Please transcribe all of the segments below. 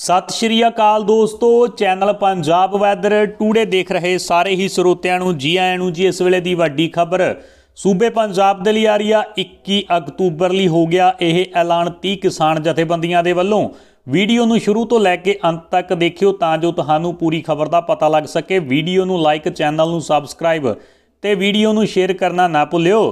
ਸਤਿ ਸ਼੍ਰੀ ਅਕਾਲ ਦੋਸਤੋ channel Punjab weather today ਦੇਖ ਰਹੇ ਸਾਰੇ ਹੀ ਸਰੋਤਿਆਂ ਨੂੰ ਜੀ ਆਇਆਂ ਨੂੰ ਜੀ ਇਸ ਵੇਲੇ ਦੀ ਵੱਡੀ ਖਬਰ ਸੂਬੇ ਪੰਜਾਬ ਦੇ ਲਈ ਆ ਰਹੀ ਆ 21 ਅਕਤੂਬਰ ਲਈ ਹੋ ਗਿਆ ਇਹ ਐਲਾਨ 30 ਕਿਸਾਨ ਜਥੇਬੰਦੀਆਂ ਦੇ ਵੱਲੋਂ ਵੀਡੀਓ ਨੂੰ ਸ਼ੁਰੂ ਤੋਂ ਲੈ ਕੇ ਅੰਤ ਤੱਕ ਦੇਖਿਓ ਤਾਂ ਜੋ ਤੁਹਾਨੂੰ ਪੂਰੀ ਖਬਰ ਦਾ ਪਤਾ ਲੱਗ ਸਕੇ ਵੀਡੀਓ ਨੂੰ ਲਾਈਕ ਚੈਨਲ ਨੂੰ ਸਬਸਕ੍ਰਾਈਬ ਤੇ ਵੀਡੀਓ ਨੂੰ ਸ਼ੇਅਰ ਕਰਨਾ ਨਾ ਭੁੱਲਿਓ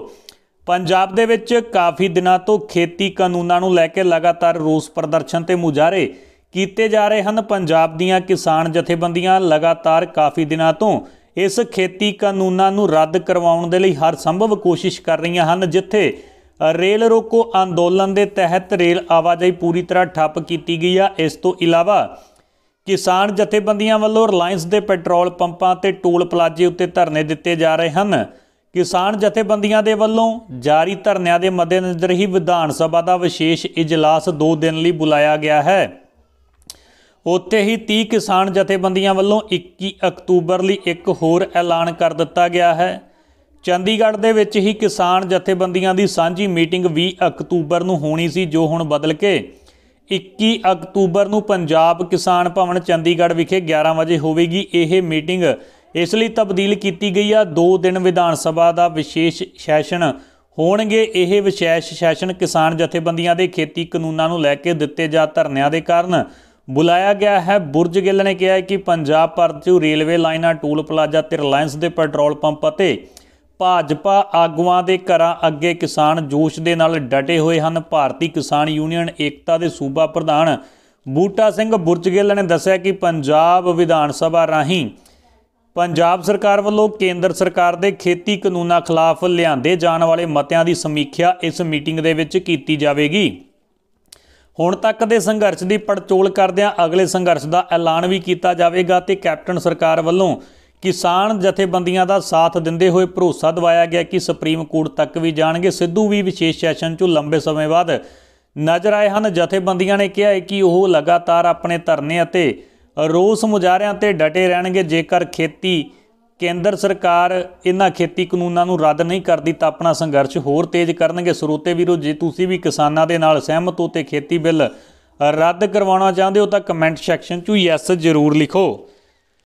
ਪੰਜਾਬ ਦੇ ਵਿੱਚ ਕਾਫੀ ਦਿਨਾਂ ਤੋਂ ਖੇਤੀ ਕਾਨੂੰਨਾਂ ਨੂੰ ਲੈ ਕੇ ਲਗਾਤਾਰ ਰੋਸ ਪ੍ਰਦਰਸ਼ਨ ਤੇ ਮੁਜ਼ਾਹਰੇ ਕੀਤੇ ਜਾ ਰਹੇ ਹਨ ਪੰਜਾਬ ਦੀਆਂ ਕਿਸਾਨ ਜਥੇਬੰਦੀਆਂ ਲਗਾਤਾਰ ਕਾਫੀ ਦਿਨਾਂ ਤੋਂ ਇਸ ਖੇਤੀ ਕਾਨੂੰਨਾਂ ਨੂੰ ਰੱਦ ਕਰਵਾਉਣ ਦੇ ਲਈ ਹਰ ਸੰਭਵ ਕੋਸ਼ਿਸ਼ ਕਰ ਰਹੀਆਂ ਹਨ ਜਿੱਥੇ ਰੇਲ ਰੋਕੋ ਅੰਦੋਲਨ ਦੇ ਤਹਿਤ ਰੇਲ ਆਵਾਜਾਈ ਪੂਰੀ ਤਰ੍ਹਾਂ ਠੱਪ ਕੀਤੀ ਗਈ ਆ ਇਸ ਤੋਂ ਇਲਾਵਾ ਕਿਸਾਨ ਜਥੇਬੰਦੀਆਂ ਵੱਲੋਂ ਰਿਲਾਇੰਸ ਦੇ ਪੈਟਰੋਲ ਪੰਪਾਂ ਤੇ ਟੋਲ ਪਲਾਜੇ ਉੱਤੇ ਧਰਨੇ ਦਿੱਤੇ ਜਾ ਰਹੇ ਹਨ ਕਿਸਾਨ ਜਥੇਬੰਦੀਆਂ ਦੇ ਵੱਲੋਂ ਜਾਰੀ ਧਰਨਿਆਂ ਦੇ ਮੱਦੇਨਜ਼ਰ ਹੀ ਵਿਧਾਨ ਸਭਾ ਦਾ ਵਿਸ਼ੇਸ਼ ਇਜਲਾਸ 2 ਦਿਨ ਲਈ ਬੁਲਾਇਆ ਗਿਆ ਹੈ ਉੱਥੇ ਹੀ 30 ਕਿਸਾਨ ਜਥੇਬੰਦੀਆਂ ਵੱਲੋਂ 21 ਅਕਤੂਬਰ ਲਈ ਇੱਕ ਹੋਰ ਐਲਾਨ ਕਰ ਦਿੱਤਾ ਗਿਆ ਹੈ ਚੰਡੀਗੜ੍ਹ ਦੇ ਵਿੱਚ ਹੀ ਕਿਸਾਨ ਜਥੇਬੰਦੀਆਂ ਦੀ ਸਾਂਝੀ ਮੀਟਿੰਗ 20 ਅਕਤੂਬਰ ਨੂੰ ਹੋਣੀ ਸੀ ਜੋ ਹੁਣ ਬਦਲ ਕੇ 21 ਅਕਤੂਬਰ ਨੂੰ ਪੰਜਾਬ ਕਿਸਾਨ ਭਵਨ ਚੰਡੀਗੜ੍ਹ ਵਿਖੇ 11 ਵਜੇ ਹੋਵੇਗੀ ਇਹ ਮੀਟਿੰਗ ਇਸ ਲਈ ਤਬਦੀਲ ਕੀਤੀ ਗਈ ਆ 2 ਦਿਨ ਵਿਧਾਨ ਸਭਾ ਦਾ ਵਿਸ਼ੇਸ਼ ਸੈਸ਼ਨ ਹੋਣਗੇ ਇਹ ਵਿਸ਼ੇਸ਼ ਸੈਸ਼ਨ ਕਿਸਾਨ ਜਥੇਬੰਦੀਆਂ ਦੇ ਖੇਤੀ ਕਾਨੂੰਨਾਂ ਨੂੰ ਲੈ ਕੇ ਦਿੱਤੇ ਜਾ ਧਰਨਿਆਂ ਦੇ ਕਾਰਨ ਬੁਲਾਇਆ ਗਿਆ ਹੈ ਬੁਰਜ ਗਿੱਲ ਨੇ ਕਿਹਾ ਕਿ ਪੰਜਾਬ ਭਰ 'ਚ ਰੇਲਵੇ ਲਾਈਨਾਂ ਟੂਲ ਪਲਾਜ਼ਾ ਤੇ ਰਿਲਾਇੰਸ ਦੇ ਪੈਟਰੋਲ ਪੰਪ ਅਤੇ ਭਾਜਪਾ ਆਗੂਆਂ ਦੇ ਘਰਾਂ ਅੱਗੇ ਕਿਸਾਨ ਜੋਸ਼ ਦੇ ਨਾਲ ਡਟੇ ਹੋਏ ਹਨ ਭਾਰਤੀ ਕਿਸਾਨ ਯੂਨੀਅਨ ਏਕਤਾ ਦੇ ਸੂਬਾ ਪ੍ਰਧਾਨ ਬੂਟਾ ਸਿੰਘ ਬੁਰਜ ਗਿੱਲ ਨੇ ਦੱਸਿਆ ਕਿ ਪੰਜਾਬ ਵਿਧਾਨ ਸਭਾ ਰਾਹੀਂ ਪੰਜਾਬ ਸਰਕਾਰ ਵੱਲੋਂ ਕੇਂਦਰ ਸਰਕਾਰ ਦੇ ਖੇਤੀ ਕਾਨੂੰਨਾਂ ਖਿਲਾਫ ਲਿਆਂਦੇ ਜਾਣ ਵਾਲੇ ਮਤਿਆਂ ਦੀ ਸਮੀਖਿਆ ਇਸ ਮੀਟਿੰਗ ਦੇ ਵਿੱਚ ਕੀਤੀ ਜਾਵੇਗੀ ਹੁਣ ਤੱਕ ਦੇ ਸੰਘਰਸ਼ ਦੀ ਪੜਚੋਲ ਕਰਦਿਆਂ ਅਗਲੇ ਸੰਘਰਸ਼ ਦਾ ਐਲਾਨ ਵੀ ਕੀਤਾ ਜਾਵੇਗਾ ਤੇ ਕੈਪਟਨ ਸਰਕਾਰ ਵੱਲੋਂ ਕਿਸਾਨ ਜਥੇਬੰਦੀਆਂ ਦਾ ਸਾਥ ਦਿੰਦੇ ਹੋਏ ਭਰੋਸਾ ਦਿਵਾਇਆ ਗਿਆ ਕਿ ਸੁਪਰੀਮ ਕੋਰਟ ਤੱਕ ਵੀ ਜਾਣਗੇ ਸਿੱਧੂ ਵੀ ਵਿਸ਼ੇਸ਼ ਸੈਸ਼ਨ 'ਚੋਂ ਲੰਬੇ ਸਮੇਂ ਬਾਅਦ ਨਜ਼ਰ ਆਏ ਹਨ ਜਥੇਬੰਦੀਆਂ ਨੇ ਕਿਹਾ ਹੈ ਕਿ ਉਹ ਲਗਾਤਾਰ ਆਪਣੇ ਧਰਨੇ ਅਤੇ ਰੋਸ ਮੁਜ਼ਾਹਰਿਆਂ ਤੇ ਡਟੇ ਰਹਿਣਗੇ ਜੇਕਰ ਖੇਤੀ ਕੇਂਦਰ ਸਰਕਾਰ ਇਹਨਾਂ ਖੇਤੀ ਕਾਨੂੰਨਾਂ ਨੂੰ ਰੱਦ ਨਹੀਂ ਕਰਦੀ ਤਾਂ ਆਪਣਾ ਸੰਘਰਸ਼ ਹੋਰ ਤੇਜ਼ ਕਰਨਗੇ ਸਰੋਤੇ ਵੀਰੋ ਜੇ ਤੁਸੀਂ ਵੀ ਕਿਸਾਨਾਂ ਦੇ ਨਾਲ ਸਹਿਮਤ ਹੋ ਤੇ ਖੇਤੀ ਬਿੱਲ ਰੱਦ ਕਰਵਾਉਣਾ ਚਾਹੁੰਦੇ ਹੋ ਤਾਂ ਕਮੈਂਟ ਸੈਕਸ਼ਨ 'ਚ ਯੈਸ ਜ਼ਰੂਰ ਲਿਖੋ